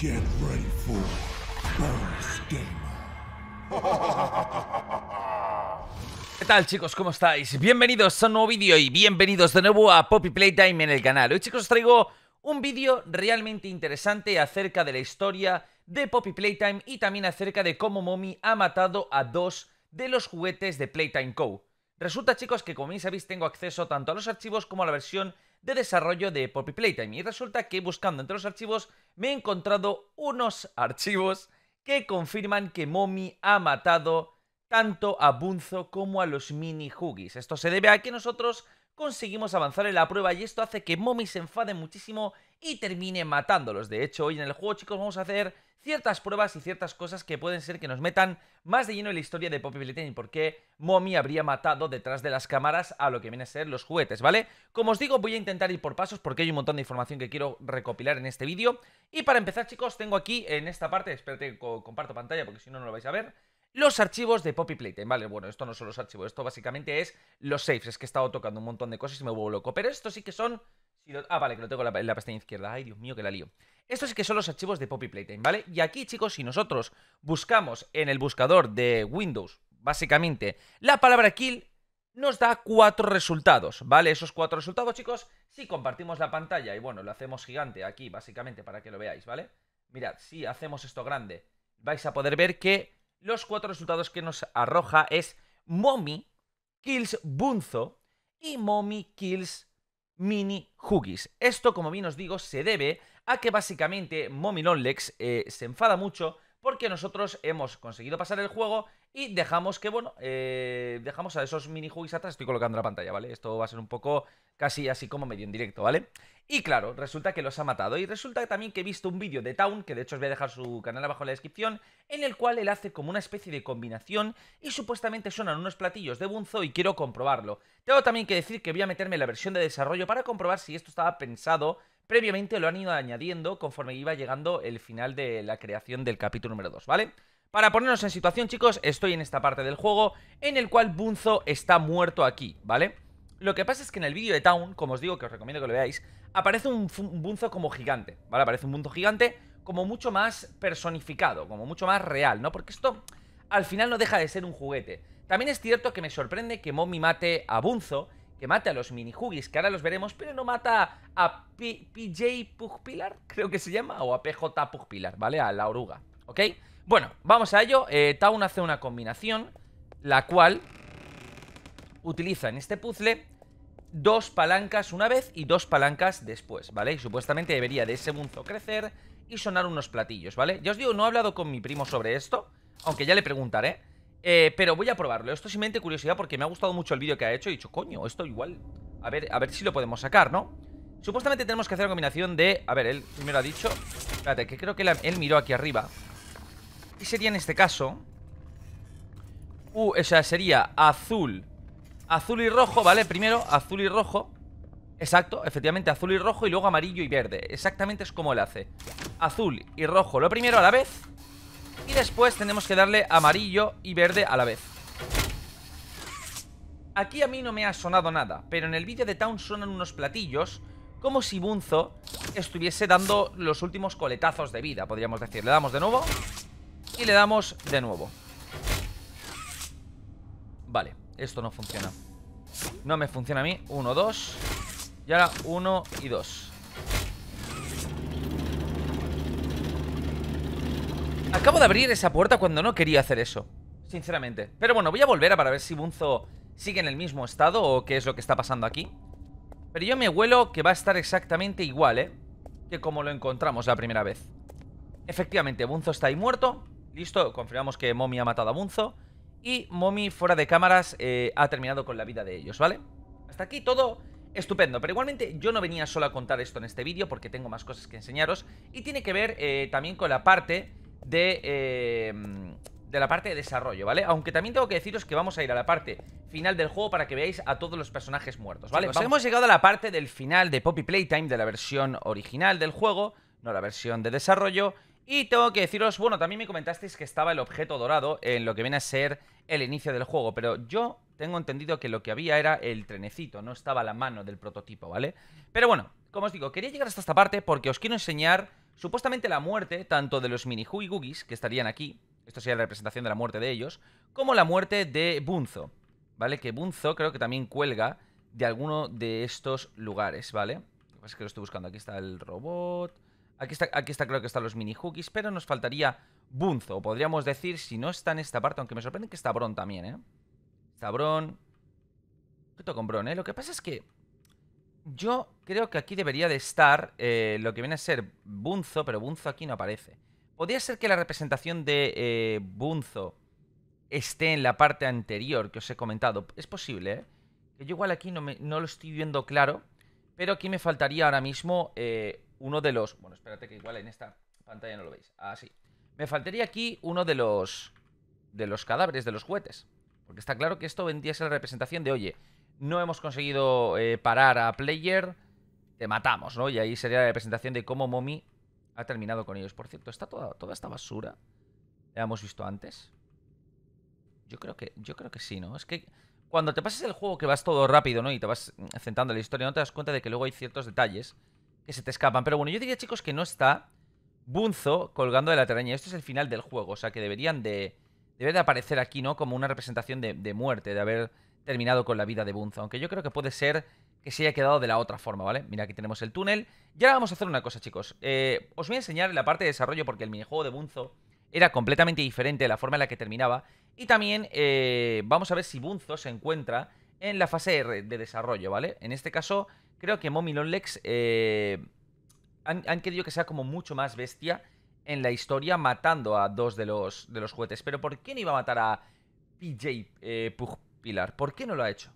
Get ready for ¿Qué tal chicos? ¿Cómo estáis? Bienvenidos a un nuevo vídeo y bienvenidos de nuevo a Poppy Playtime en el canal. Hoy chicos os traigo un vídeo realmente interesante acerca de la historia de Poppy Playtime y también acerca de cómo Mommy ha matado a dos de los juguetes de Playtime Co. Resulta chicos que como bien sabéis tengo acceso tanto a los archivos como a la versión de desarrollo de Poppy Playtime y resulta que buscando entre los archivos me he encontrado unos archivos que confirman que Momi ha matado tanto a Bunzo como a los mini Huggies. Esto se debe a que nosotros conseguimos avanzar en la prueba y esto hace que Momi se enfade muchísimo y termine matándolos. De hecho, hoy en el juego, chicos, vamos a hacer ciertas pruebas y ciertas cosas que pueden ser que nos metan más de lleno en la historia de Poppy por porque Mommy habría matado detrás de las cámaras a lo que viene a ser los juguetes, ¿vale? Como os digo, voy a intentar ir por pasos porque hay un montón de información que quiero recopilar en este vídeo. Y para empezar, chicos, tengo aquí en esta parte, espérate que comparto pantalla porque si no, no lo vais a ver los archivos de Poppy Playtime, ¿vale? Bueno, esto no son los archivos, esto básicamente es los saves, es que he estado tocando un montón de cosas y me vuelvo loco, pero esto sí que son ah, vale, que lo tengo en la, pestaña izquierda. Ay, Dios mío, que la lío. Estos que son los archivos de Poppy Playtime, ¿vale? Y aquí, chicos, si nosotros buscamos en el buscador de Windows, básicamente, la palabra kill, nos da cuatro resultados, ¿vale? Esos cuatro resultados, chicos, si compartimos la pantalla y bueno, lo hacemos gigante aquí, básicamente, para que lo veáis, ¿vale? Mirad, si hacemos esto grande, vais a poder ver que los cuatro resultados que nos arroja es Mommy, Kills Bunzo y Mommy Kills mini hookies. Esto, como bien os digo, se debe a que básicamente Momilonlex eh, se enfada mucho porque nosotros hemos conseguido pasar el juego y dejamos que, bueno, eh, dejamos a esos minijuegos atrás. Estoy colocando la pantalla, ¿vale? Esto va a ser un poco casi así como medio en directo, ¿vale? Y claro, resulta que los ha matado. Y resulta también que he visto un vídeo de Town, que de hecho os voy a dejar su canal abajo en la descripción, en el cual él hace como una especie de combinación y supuestamente suenan unos platillos de Bunzo y quiero comprobarlo. Tengo también que decir que voy a meterme en la versión de desarrollo para comprobar si esto estaba pensado previamente, lo han ido añadiendo conforme iba llegando el final de la creación del capítulo número 2, ¿vale? vale para ponernos en situación, chicos, estoy en esta parte del juego en el cual Bunzo está muerto aquí, ¿vale? Lo que pasa es que en el vídeo de Town, como os digo, que os recomiendo que lo veáis, aparece un, Bunzo como gigante, ¿vale? Aparece un Bunzo gigante como mucho más personificado, como mucho más real, ¿no? Porque esto al final no deja de ser un juguete. También es cierto que me sorprende que Mommy mate a Bunzo, que mate a los minijugis, que ahora los veremos, pero no mata a PJ Pugpilar, creo que se llama, o a PJ Pugpilar, ¿vale? A la oruga, ¿ok? ok bueno, vamos a ello. Eh, Town hace una combinación, la cual utiliza en este puzzle dos palancas una vez y dos palancas después, ¿vale? Y supuestamente debería de ese mundo crecer y sonar unos platillos, ¿vale? Ya os digo, no he hablado con mi primo sobre esto, aunque ya le preguntaré. Eh, pero voy a probarlo. Esto es simplemente curiosidad porque me ha gustado mucho el vídeo que ha hecho y he dicho, coño, esto igual... A ver, a ver si lo podemos sacar, ¿no? Supuestamente tenemos que hacer una combinación de... A ver, él primero ha dicho... Espérate, que creo que él miró aquí arriba y sería en este caso? Uh, o sea, sería azul Azul y rojo, ¿vale? Primero, azul y rojo Exacto, efectivamente, azul y rojo y luego amarillo y verde Exactamente es como él hace Azul y rojo, lo primero a la vez Y después tenemos que darle amarillo y verde a la vez Aquí a mí no me ha sonado nada Pero en el vídeo de Town sonan unos platillos Como si Bunzo estuviese dando los últimos coletazos de vida, podríamos decir Le damos de nuevo y le damos de nuevo Vale, esto no funciona No me funciona a mí Uno, dos Y ahora uno y dos Acabo de abrir esa puerta cuando no quería hacer eso Sinceramente Pero bueno, voy a volver a para ver si Bunzo sigue en el mismo estado O qué es lo que está pasando aquí Pero yo me huelo que va a estar exactamente igual, ¿eh? Que como lo encontramos la primera vez Efectivamente, Bunzo está ahí muerto Listo, confirmamos que Momi ha matado a Bunzo. Y Momi, fuera de cámaras, eh, ha terminado con la vida de ellos, ¿vale? Hasta aquí todo estupendo, pero igualmente yo no venía solo a contar esto en este vídeo porque tengo más cosas que enseñaros y tiene que ver eh, también con la parte de, eh, de la parte de desarrollo, ¿vale? Aunque también tengo que deciros que vamos a ir a la parte final del juego para que veáis a todos los personajes muertos, ¿vale? pues hemos llegado a la parte del final de Poppy Playtime de la versión original del juego, no la versión de desarrollo y tengo que deciros, bueno, también me comentasteis que estaba el objeto dorado en lo que viene a ser el inicio del juego, pero yo tengo entendido que lo que había era el trenecito, no estaba la mano del prototipo, ¿vale? Pero bueno, como os digo, quería llegar hasta esta parte porque os quiero enseñar supuestamente la muerte tanto de los mini que estarían aquí, esto sería la representación de la muerte de ellos, como la muerte de Bunzo, ¿vale? Que Bunzo creo que también cuelga de alguno de estos lugares, ¿vale? Lo que pasa es que lo estoy buscando, aquí está el robot... Aquí está, aquí claro que están los mini hookies, pero nos faltaría Bunzo. Podríamos decir, si no está en esta parte, aunque me sorprende que está Bron también, ¿eh? Está Bron. con Bron, ¿eh? Lo que pasa es que yo creo que aquí debería de estar eh, lo que viene a ser Bunzo, pero Bunzo aquí no aparece. Podría ser que la representación de eh, Bunzo esté en la parte anterior que os he comentado. Es posible, ¿eh? Yo igual aquí no, lo estoy viendo claro, pero aquí me faltaría ahora mismo eh, uno de los... Bueno, espérate que igual en esta pantalla no lo veis. Ah, sí. Me faltaría aquí uno de los... De los cadáveres, de los juguetes. Porque está claro que esto vendría a ser la representación de, oye, no hemos conseguido eh, parar a Player, te matamos, ¿no? Y ahí sería la representación de cómo Mommy ha terminado con ellos. Por cierto, está toda, toda esta basura. La hemos visto antes. Yo creo que, yo creo que sí, ¿no? Es que cuando te pases el juego que vas todo rápido, ¿no? Y te vas mm, centrando en la historia, no te das cuenta de que luego hay ciertos detalles que se te escapan. Pero bueno, yo diría, chicos, que no está Bunzo colgando de la telaraña. Esto es el final del juego, o sea que deberían de... Debería de aparecer aquí, ¿no? Como una representación de, muerte, de haber terminado con la vida de Bunzo. Aunque yo creo que puede ser que se haya quedado de la otra forma, ¿vale? Mira, aquí tenemos el túnel. Y ahora vamos a hacer una cosa, chicos. Eh, os voy a enseñar la parte de desarrollo porque el minijuego de Bunzo era completamente diferente de la forma en la que terminaba. Y también eh, vamos a ver si Bunzo se encuentra en la fase de desarrollo, ¿vale? En este caso, creo que Mommy eh, han, querido que sea como mucho más bestia en la historia, matando a dos de los, de los juguetes. Pero ¿por qué no iba a matar a PJ eh, Pilar? ¿Por qué no lo ha hecho?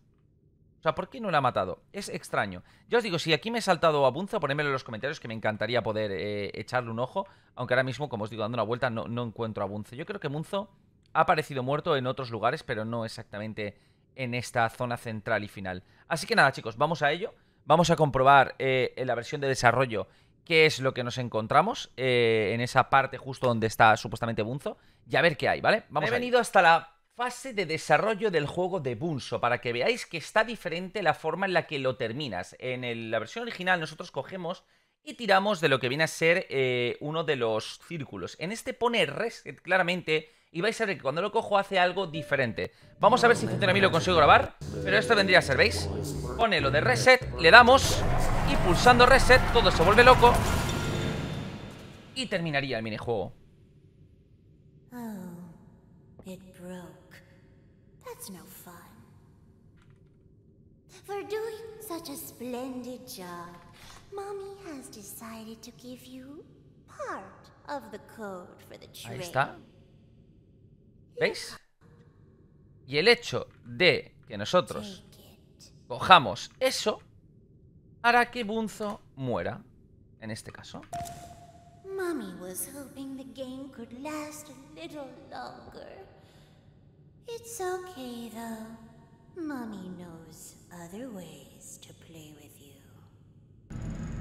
O sea, ¿por qué no lo ha matado? Es extraño. Yo os digo, si aquí me he saltado a Bunzo, ponedmelo en los comentarios que me encantaría poder eh, echarle un ojo. Aunque ahora mismo, como os digo, dando una vuelta, no, encuentro a Bunzo. Yo creo que Munzo ha aparecido muerto en otros lugares, pero no exactamente en esta zona central y final. Así que nada, chicos, vamos a ello. Vamos a comprobar eh, en la versión de desarrollo qué es lo que nos encontramos eh, en esa parte justo donde está supuestamente Bunzo y a ver qué hay, ¿vale? Vamos He venido hasta la fase de desarrollo del juego de Bunzo, para que veáis que está diferente la forma en la que lo terminas. En la versión original nosotros cogemos y tiramos de lo que viene a ser eh, uno de los círculos. En este pone Reset, claramente y vais a ver que cuando lo cojo hace algo diferente. Vamos a ver si funciona a mí lo consigo grabar, pero esto vendría a ser, ¿veis? Pone lo de reset, le damos y pulsando reset todo se vuelve loco y terminaría el minijuego. Ahí está. ¿Veis? Y el hecho de que nosotros cojamos eso hará que Bunzo muera, en este caso.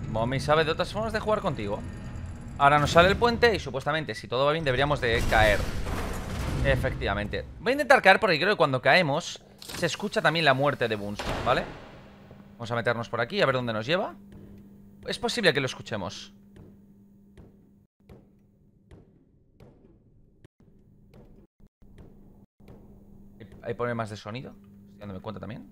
Mommy sabe de otras formas de jugar contigo. Ahora nos sale el puente y supuestamente si todo va bien deberíamos de caer. Efectivamente Voy a intentar caer porque creo que cuando caemos Se escucha también la muerte de Boons, ¿vale? Vamos a meternos por aquí A ver dónde nos lleva Es posible que lo escuchemos Hay poner más de sonido Estoy dándome cuenta también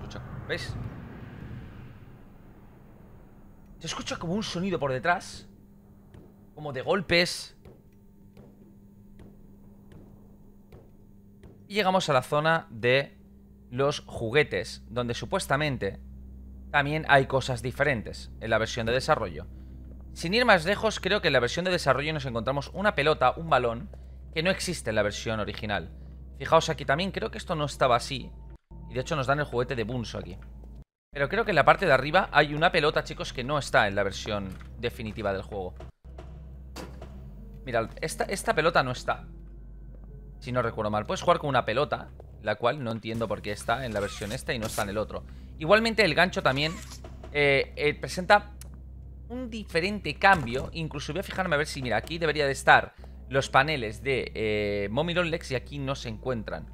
Escucha, ¿veis? Se escucha como un sonido por detrás. Como de golpes. Y llegamos a la zona de los juguetes, donde supuestamente también hay cosas diferentes en la versión de desarrollo. Sin ir más lejos, creo que en la versión de desarrollo nos encontramos una pelota, un balón, que no existe en la versión original. Fijaos aquí también, creo que esto no estaba así. Y de hecho nos dan el juguete de Bunso aquí. Pero creo que en la parte de arriba hay una pelota, chicos, que no está en la versión definitiva del juego. Mira, esta, esta pelota no está. Si no recuerdo mal. Puedes jugar con una pelota, la cual no entiendo por qué está en la versión esta y no está en el otro. Igualmente el gancho también eh, eh, presenta un diferente cambio. Incluso voy a fijarme a ver si, mira, aquí debería de estar los paneles de eh, Lex y aquí no se encuentran.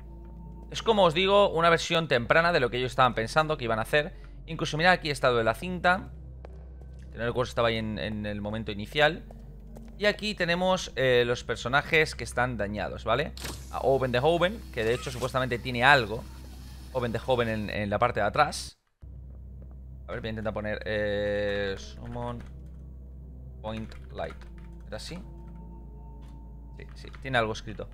Es como os digo, una versión temprana de lo que ellos estaban pensando que iban a hacer Incluso mira aquí estado de la cinta. Tener el recuerdo estaba ahí en, el momento inicial. Y aquí tenemos eh, los personajes que están dañados, ¿vale? A Oven de Hoven, que de hecho supuestamente tiene algo. Oven de Hoven en, la parte de atrás. A ver, voy a intentar poner... Eh, summon Point Light. ¿Era así? Sí, sí, tiene algo escrito.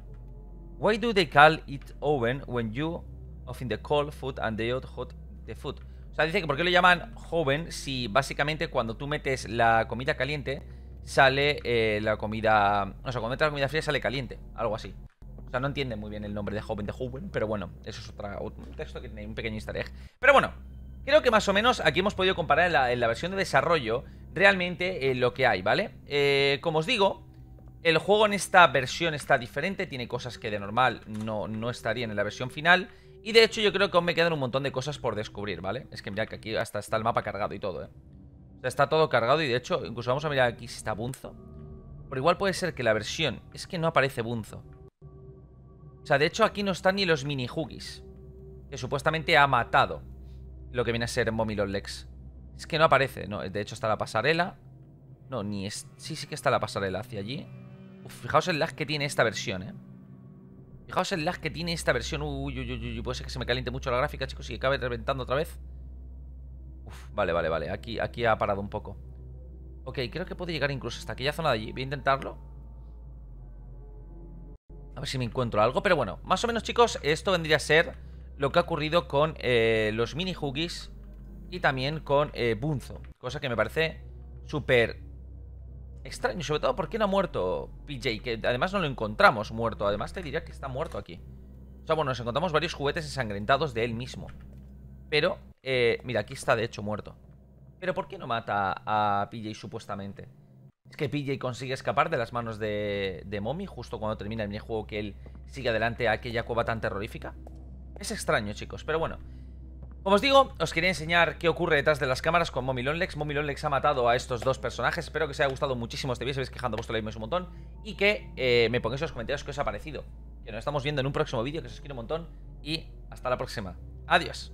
Why do they call it oven when you often the cold food and the hot, hot the foot? O sea, dice que ¿por qué lo llaman joven si básicamente cuando tú metes la comida caliente sale eh, la comida... O sea, cuando metes la comida fría sale caliente, algo así. O sea, no entiende muy bien el nombre de joven de joven, pero bueno, eso es otro texto que tiene un pequeño easter Pero bueno, creo que más o menos aquí hemos podido comparar en la, versión de desarrollo realmente eh, lo que hay, ¿vale? Eh, como os digo, el juego en esta versión está diferente, tiene cosas que de normal no, no estarían en la versión final... Y de hecho yo creo que aún me quedan un montón de cosas por descubrir, ¿vale? Es que mirad que aquí hasta está el mapa cargado y todo, ¿eh? O sea, está todo cargado y de hecho, incluso vamos a mirar aquí si está Bunzo. Pero igual puede ser que la versión... Es que no aparece Bunzo. O sea, de hecho aquí no están ni los mini huggies. Que supuestamente ha matado lo que viene a ser Momilon Lex. Es que no aparece, no. De hecho está la pasarela. No, ni es... Sí, sí que está la pasarela hacia allí. Uf, fijaos el lag que tiene esta versión, ¿eh? Fijaos el lag que tiene esta versión. Uy, uy, uy, uy. Puede ser que se me caliente mucho la gráfica, chicos, y acabe reventando otra vez. Uf, vale, vale, vale. Aquí, aquí ha parado un poco. Ok, creo que puede llegar incluso hasta aquella zona de allí. Voy a intentarlo. A ver si me encuentro algo. Pero bueno, más o menos, chicos, esto vendría a ser lo que ha ocurrido con eh, los mini huggies y también con eh, Bunzo. Cosa que me parece súper extraño, sobre todo porque no ha muerto PJ, que además no lo encontramos muerto. Además te diría que está muerto aquí. O sea, bueno, nos encontramos varios juguetes ensangrentados de él mismo. Pero, eh, mira, aquí está de hecho muerto. Pero ¿por qué no mata a PJ supuestamente? Es que PJ consigue escapar de las manos de, de Mommy justo cuando termina el minijuego que él sigue adelante a aquella cueva tan terrorífica. Es extraño, chicos, pero bueno. Como os digo, os quería enseñar qué ocurre detrás de las cámaras con Momilonlex. Momilonlex ha matado a estos dos personajes. Espero que os haya gustado muchísimo este vídeo. Si quejando, vuestro like un montón. Y que eh, me pongáis en los comentarios qué os ha parecido. Que nos estamos viendo en un próximo vídeo, que os quiero un montón. Y hasta la próxima. Adiós.